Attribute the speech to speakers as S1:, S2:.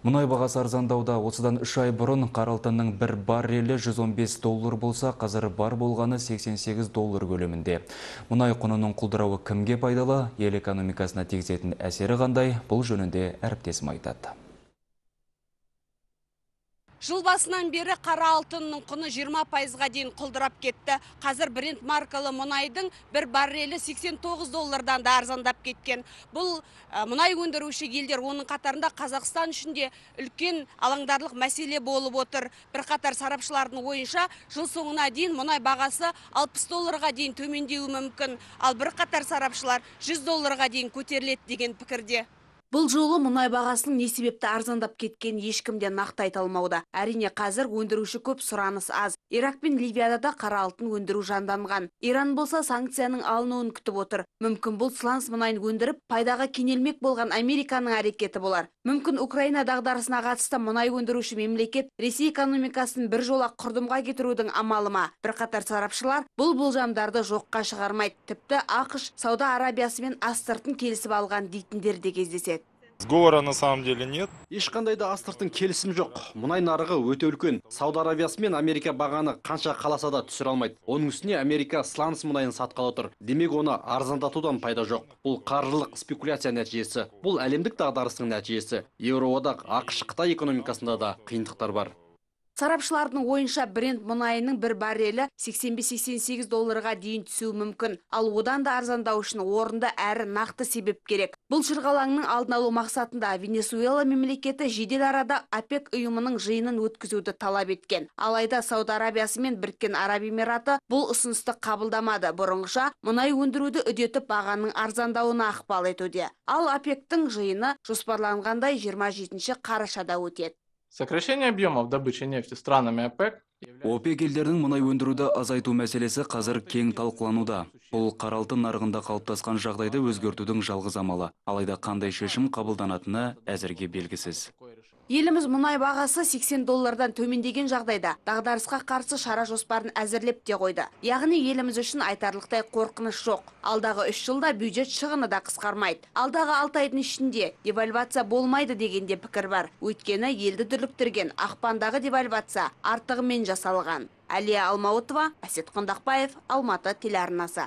S1: Мұнай бағасы арзандауда осыдан үш ай бұрын қаралтының бір баррелі 115 доллар болса, қазір бар болғаны 88 доллар көлемінде. Мұнай құнының құлдырауы кімге пайдала? ел экономикасына тигізетін әсері ғандай бұл жөнінде әріптесім айтады
S2: жыл басынан бері қара алтынның құны 20 пайызға дейін құлдырап кетті қазір бренд маркалы мұнайдың бір баррелі 89 доллардан да арзандап кеткен бұл ә, мұнай өндіруші елдер оның қатарында қазақстан үшін үлкен алаңдарлық мәселе болып отыр Бір қатар сарапшылардың ойынша жыл соңына дейін мұнай бағасы 60 долларға дейін төмендеуі мүмкін ал бірқатар сарапшылар 100 долларға дейін көтеріледі деген пікірде бұл жолы мұнай бағасының не себепті арзандап кеткенін ешкім де нақты айта алмауда әрине қазір өндіруші көп сұраныс аз ирак пен ливияда да қара алтын өндіру жанданған иран болса санкцияның алынуын күтіп отыр мүмкін бұл сланс мұнайын өндіріп пайдаға кенелмек болған американың әрекеті болар мүмкін украина дағдарысына қатысты мұнай өндіруші мемлекет ресей экономикасын бір жолақ құрдымға кетірудің амалы ма бірқатар сарапшылар бұл болжамдарды жоққа шығармайды тіпті ақш сауда арабиясымен астыртын келісіп алған дейтіндер де кездеседі
S3: сговора на самом деле нет ешқандай да астыртын келісім жоқ мұнай нарығы өте үлкен сауд арабиясы мен америка бағаны қанша қаласа да түсіре алмайды оның үстіне америка сланс мұнайын сатқалы отыр демек оны арзандатудан пайда жоқ бұл қаржылық спекуляция нәтижесі бұл әлемдік дағдарыстың нәтижесі еуроодақ ақш қытай экономикасында да қиындықтар бар
S2: сарапшылардың ойынша бренд мұнайының бір баррелі 85-88 долларға дейін түсуі мүмкін ал одан да арзандау үшін орынды әрі нақты себеп керек бұл шырғалаңның алдын алу мақсатында венесуэла мемлекеті жедел арада АПЕК ұйымының жиынын өткізуді талап еткен алайда сауд арабиясы мен біркен араб эмираты бұл ұсынысты қабылдамады бұрынғыша мұнай өндіруді үдетіп бағаның арзандауына ықпал етуде ал опектің жиыны жоспарланғандай 27 қарашада өтеді
S1: сокращение объемов добычи нефти странами опек опек елдерінің мұнай өндіруді азайту мәселесі қазір кең талқылануда бұл қаралты нарығында қалыптасқан жағдайды өзгертудің жалғыз амалы алайда қандай шешім қабылданатыны әзірге белгісіз
S2: еліміз мұнай бағасы 80 доллардан төмендеген жағдайда дағдарысқа қарсы шара жоспарын әзірлеп те қойды яғни еліміз үшін айтарлықтай қорқыныш жоқ алдағы үш жылда бюджет шығыны да қысқармайды алдағы алты айдың ішінде девальвация болмайды дегенде пікір бар өйткені елді дүрліктірген ақпандағы девальвация артығымен жасалған әлия алмауытова әсет құндақбаев алматы телеарнасы